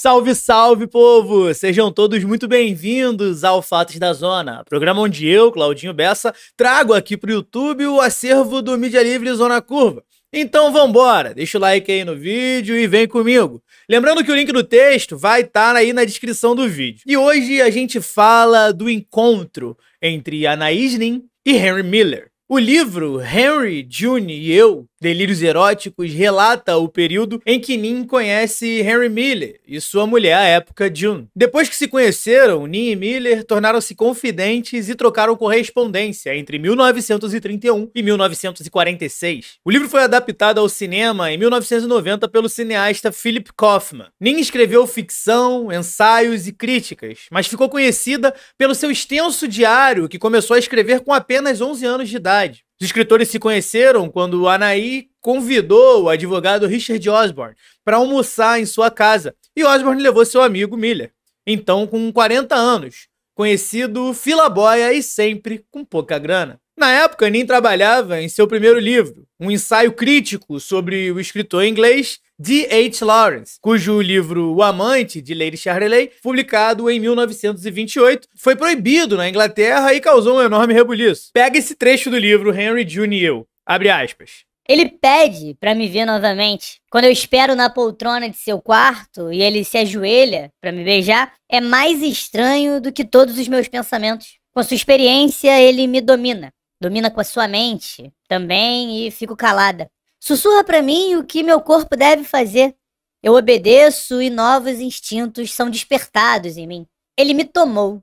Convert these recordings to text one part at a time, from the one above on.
Salve, salve, povo! Sejam todos muito bem-vindos ao Fatos da Zona, programa onde eu, Claudinho Bessa, trago aqui pro YouTube o acervo do Mídia Livre Zona Curva. Então vambora, deixa o like aí no vídeo e vem comigo. Lembrando que o link do texto vai estar tá aí na descrição do vídeo. E hoje a gente fala do encontro entre Anaís Nin e Henry Miller. O livro Henry, June e Eu Delírios Eróticos relata o período em que Nin conhece Henry Miller e sua mulher à época, June. Depois que se conheceram, Nin e Miller tornaram-se confidentes e trocaram correspondência entre 1931 e 1946. O livro foi adaptado ao cinema em 1990 pelo cineasta Philip Kaufman. Nin escreveu ficção, ensaios e críticas, mas ficou conhecida pelo seu extenso diário que começou a escrever com apenas 11 anos de idade. Os escritores se conheceram quando Anaí convidou o advogado Richard Osborne para almoçar em sua casa e Osborne levou seu amigo Miller, então com 40 anos, conhecido filaboia e sempre com pouca grana. Na época, Anin trabalhava em seu primeiro livro, um ensaio crítico sobre o escritor inglês D. H. Lawrence, cujo livro O Amante, de Lady Charley, publicado em 1928, foi proibido na Inglaterra e causou um enorme rebuliço. Pega esse trecho do livro Henry June Abre aspas. Ele pede para me ver novamente. Quando eu espero na poltrona de seu quarto e ele se ajoelha para me beijar, é mais estranho do que todos os meus pensamentos. Com sua experiência, ele me domina domina com a sua mente também e fico calada. Sussurra para mim o que meu corpo deve fazer. Eu obedeço e novos instintos são despertados em mim. Ele me tomou,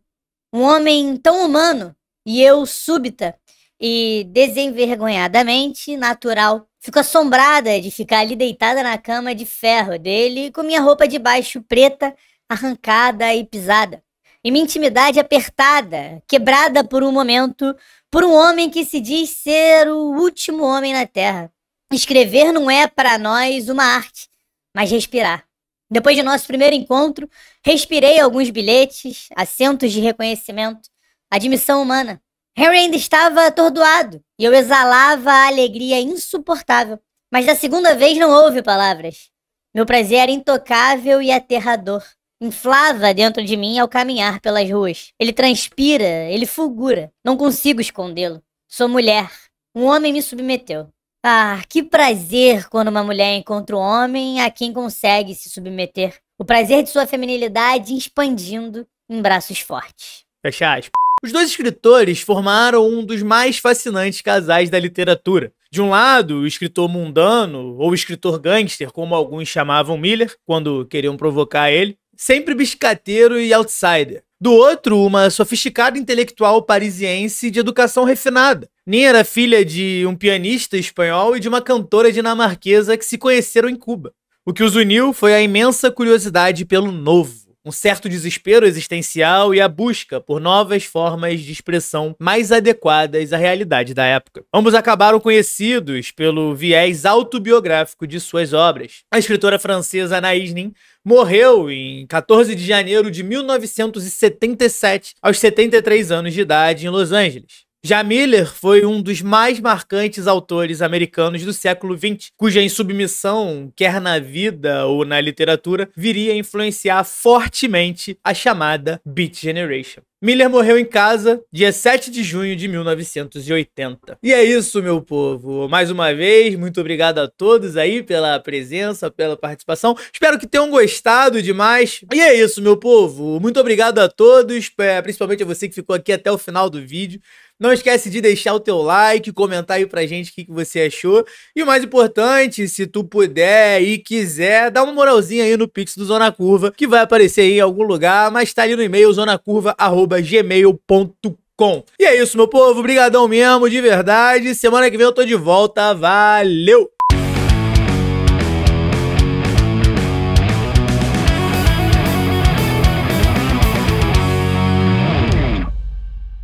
um homem tão humano, e eu súbita e desenvergonhadamente natural. Fico assombrada de ficar ali deitada na cama de ferro dele, com minha roupa de baixo preta, arrancada e pisada em minha intimidade apertada, quebrada por um momento, por um homem que se diz ser o último homem na Terra. Escrever não é para nós uma arte, mas respirar. Depois de nosso primeiro encontro, respirei alguns bilhetes, assentos de reconhecimento, admissão humana. Harry ainda estava atordoado e eu exalava a alegria insuportável. Mas da segunda vez não houve palavras. Meu prazer era intocável e aterrador inflava dentro de mim ao caminhar pelas ruas. Ele transpira, ele fulgura. Não consigo escondê-lo. Sou mulher. Um homem me submeteu. Ah, que prazer quando uma mulher encontra um homem a quem consegue se submeter. O prazer de sua feminilidade expandindo em braços fortes. Fecha aspas. Os dois escritores formaram um dos mais fascinantes casais da literatura. De um lado, o escritor mundano, ou escritor gangster, como alguns chamavam Miller, quando queriam provocar ele, sempre biscateiro e outsider. Do outro, uma sofisticada intelectual parisiense de educação refinada. Nin era filha de um pianista espanhol e de uma cantora dinamarquesa que se conheceram em Cuba. O que os uniu foi a imensa curiosidade pelo novo um certo desespero existencial e a busca por novas formas de expressão mais adequadas à realidade da época. Ambos acabaram conhecidos pelo viés autobiográfico de suas obras. A escritora francesa Anaïs Nin morreu em 14 de janeiro de 1977, aos 73 anos de idade, em Los Angeles. Já Miller foi um dos mais marcantes autores americanos do século XX, cuja insubmissão, quer na vida ou na literatura, viria a influenciar fortemente a chamada Beat Generation. Miller morreu em casa, dia 7 de junho de 1980. E é isso, meu povo. Mais uma vez, muito obrigado a todos aí pela presença, pela participação. Espero que tenham gostado demais. E é isso, meu povo. Muito obrigado a todos, é, principalmente a você que ficou aqui até o final do vídeo. Não esquece de deixar o teu like, comentar aí pra gente o que, que você achou. E o mais importante, se tu puder e quiser, dá uma moralzinha aí no Pix do Zona Curva, que vai aparecer aí em algum lugar, mas tá ali no e-mail zonacurva.gmail.com E é isso, meu povo. Obrigadão mesmo, de verdade. Semana que vem eu tô de volta. Valeu!